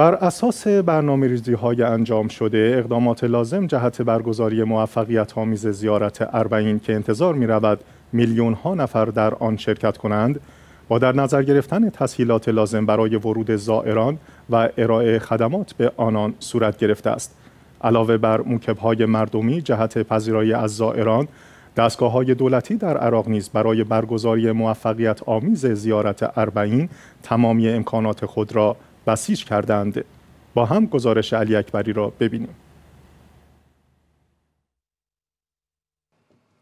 بر اساس برنامه ریزی های انجام شده اقدامات لازم جهت برگزاری موفقیت آمیز زیارت اربعین که انتظار می رود میلیون ها نفر در آن شرکت کنند با در نظر گرفتن تسهیلات لازم برای ورود زائران و ارائه خدمات به آنان صورت گرفته است علاوه بر موکب های مردمی جهت پذیرایی از زائران دستگاه های دولتی در عراق نیز برای برگزاری موفقیت آمیز زیارت اربعین تمامی امکانات خود را بسیج کردند با هم گزارش علی اکبری را ببینیم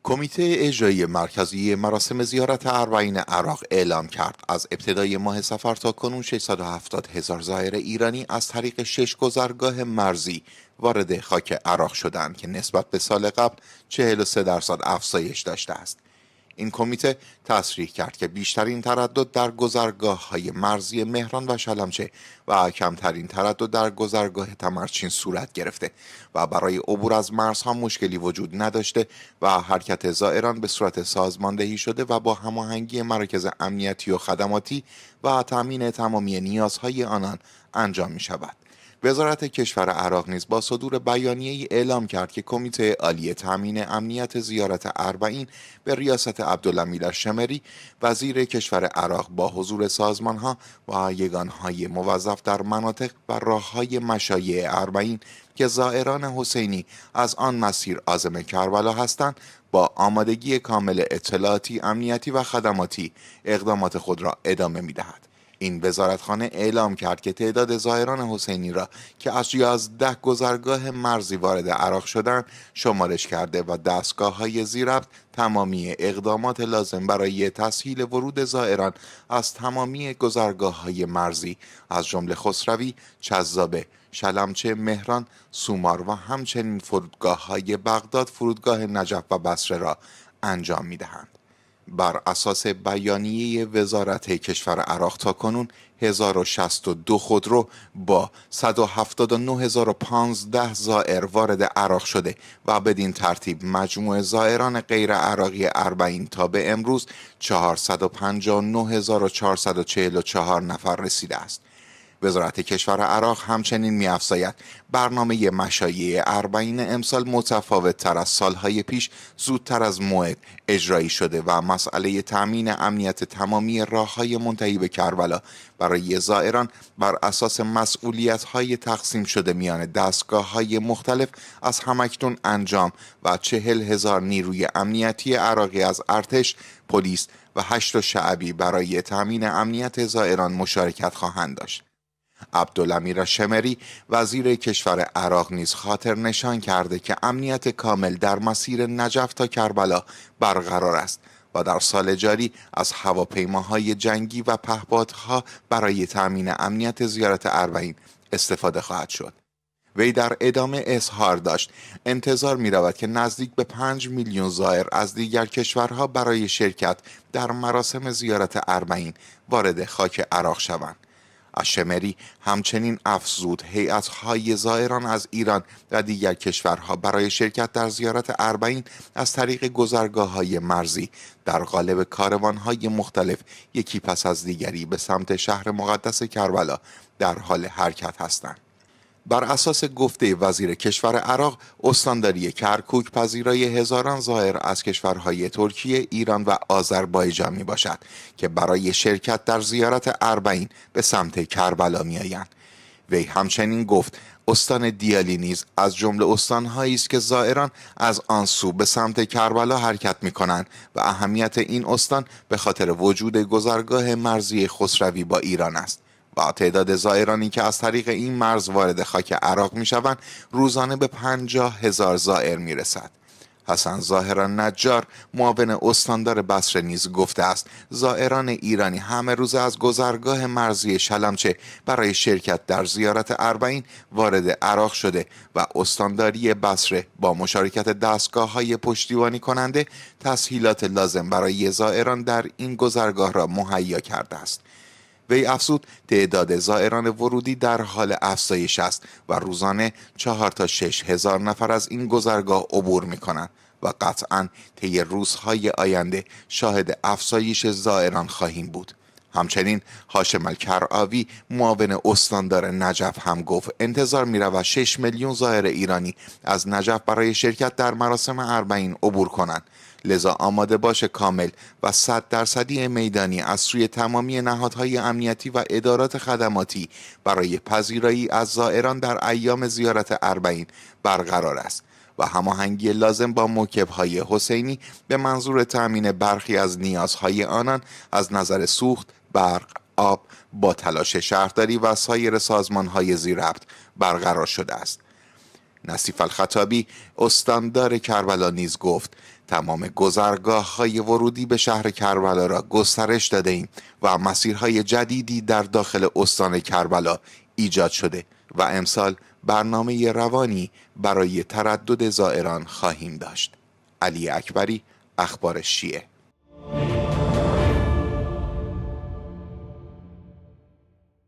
کمیته اجرایی مرکزی مراسم زیارت اربعین عراق اعلام کرد از ابتدای ماه سفر تا کنون 670 هزار زائر ایرانی از طریق شش گذرگاه مرزی وارد خاک عراق شدند که نسبت به سال قبل 43 درصد افزایش داشته است این کمیته تصریح کرد که بیشترین تردد در گذرگاه های مرزی مهران و شلمچه و کمترین تردد در گذرگاه تمرچین صورت گرفته و برای عبور از مرزها مشکلی وجود نداشته و حرکت زائران به صورت سازماندهی شده و با هماهنگی مراکز امنیتی و خدماتی و تامین تمامی نیازهای آنان انجام می شود. وزارت کشور عراق نیز با صدور بیانیه ای اعلام کرد که کمیته عالی تامین امنیت زیارت اربعین به ریاست عبدالامیر شمری وزیر کشور عراق با حضور ها و های موظف در مناطق و های مشایع اربعین که زائران حسینی از آن مسیر آزم کربلا هستند با آمادگی کامل اطلاعاتی امنیتی و خدماتی اقدامات خود را ادامه می دهد. این وزارتخانه اعلام کرد که تعداد زائران حسینی را که از 11 گذرگاه مرزی وارد عراق شدند شمارش کرده و دستگاه های تمامی اقدامات لازم برای تسهیل ورود زائران از تمامی گذرگاه های مرزی از جمله خسروی، چذابه، شلمچه، مهران، سومار و همچنین فرودگاه های بغداد، فرودگاه نجف و بصره را انجام می دهند. بر اساس بیانیه وزارت کشور عراق تا کنون 1062 خودرو با 179015 زائر وارد عراق شده و بدین ترتیب مجموع زائران غیر عراقی اربعین تا به امروز 459444 نفر رسیده است وزارت کشور عراق همچنین میافزاید برنامه مشایع اربعین امسال متفاوت تر از سالهای پیش زودتر از موعد اجرایی شده و مسئله تامین امنیت تمامی راههای منتهی به کربلا برای زائران بر اساس مسئولیت های تقسیم شده میان دستگاه های مختلف از همکتون انجام و چهل هزار نیروی امنیتی عراقی از ارتش پلیس و هشت شعبی برای تامین امنیت زائران مشارکت خواهند داشت عبدالامیر شمری وزیر کشور عراق نیز خاطر نشان کرده که امنیت کامل در مسیر نجف تا کربلا برقرار است و در سال جاری از هواپیماهای جنگی و پهپادها برای تامین امنیت زیارت اربعین استفاده خواهد شد وی در ادامه اظهار داشت انتظار می رود که نزدیک به 5 میلیون زائر از دیگر کشورها برای شرکت در مراسم زیارت اربعین وارد خاک عراق شوند شمری همچنین افزود های زائران از ایران و دیگر کشورها برای شرکت در زیارت اربعین از طریق گذرگاه های مرزی در قالب کاروان های مختلف یکی پس از دیگری به سمت شهر مقدس کربلا در حال حرکت هستند. بر اساس گفته وزیر کشور عراق استانداری کرکوک پذیرای هزاران زائر از کشورهای ترکیه، ایران و آذربایجان می باشد که برای شرکت در زیارت اربعین به سمت کربلا می آیند. وی همچنین گفت استان دیالی نیز از جمله استانهایی است که زائران از آن سو به سمت کربلا حرکت می کنند و اهمیت این استان به خاطر وجود گذرگاه مرزی خسروی با ایران است. و تعداد زائرانی که از طریق این مرز وارد خاک عراق می شوند روزانه به پنجاه هزار زائر می رسد. حسن ظاهران نجار معاون استاندار بسر نیز گفته است زائران ایرانی همه روز از گذرگاه مرزی شلمچه برای شرکت در زیارت اربعین وارد عراق شده و استانداری بصره با مشارکت دستگاه های پشتیبانی کننده تسهیلات لازم برای زائران در این گذرگاه را مهیا کرده است وی افزود تعداد زائران ورودی در حال افزایش است و روزانه چهار تا شش هزار نفر از این گذرگاه عبور می کنند و قطعا طی روزهای آینده شاهد افزایش زائران خواهیم بود همچنین هاشم الکرعاوی معاون استاندار نجف هم گفت انتظار می رود 6 میلیون زائر ایرانی از نجف برای شرکت در مراسم اربعین عبور کنند لذا آماده باش کامل و صد درصدی میدانی از سوی تمامی نهادهای امنیتی و ادارات خدماتی برای پذیرایی از زائران در ایام زیارت اربعین برقرار است و هماهنگی لازم با موکبهای حسینی به منظور تأمین برخی از نیازهای آنان از نظر سوخت، برق، آب با تلاش شهرداری و سایر سازمانهای زیربط برقرار شده است. نصیف الخطابی استاندار کربلا نیز گفت تمام گذرگاه های ورودی به شهر کربلا را گسترش داده ایم و مسیرهای جدیدی در داخل استان کربلا ایجاد شده و امسال برنامه روانی برای تردد زائران خواهیم داشت علی اکبری اخبار شیعه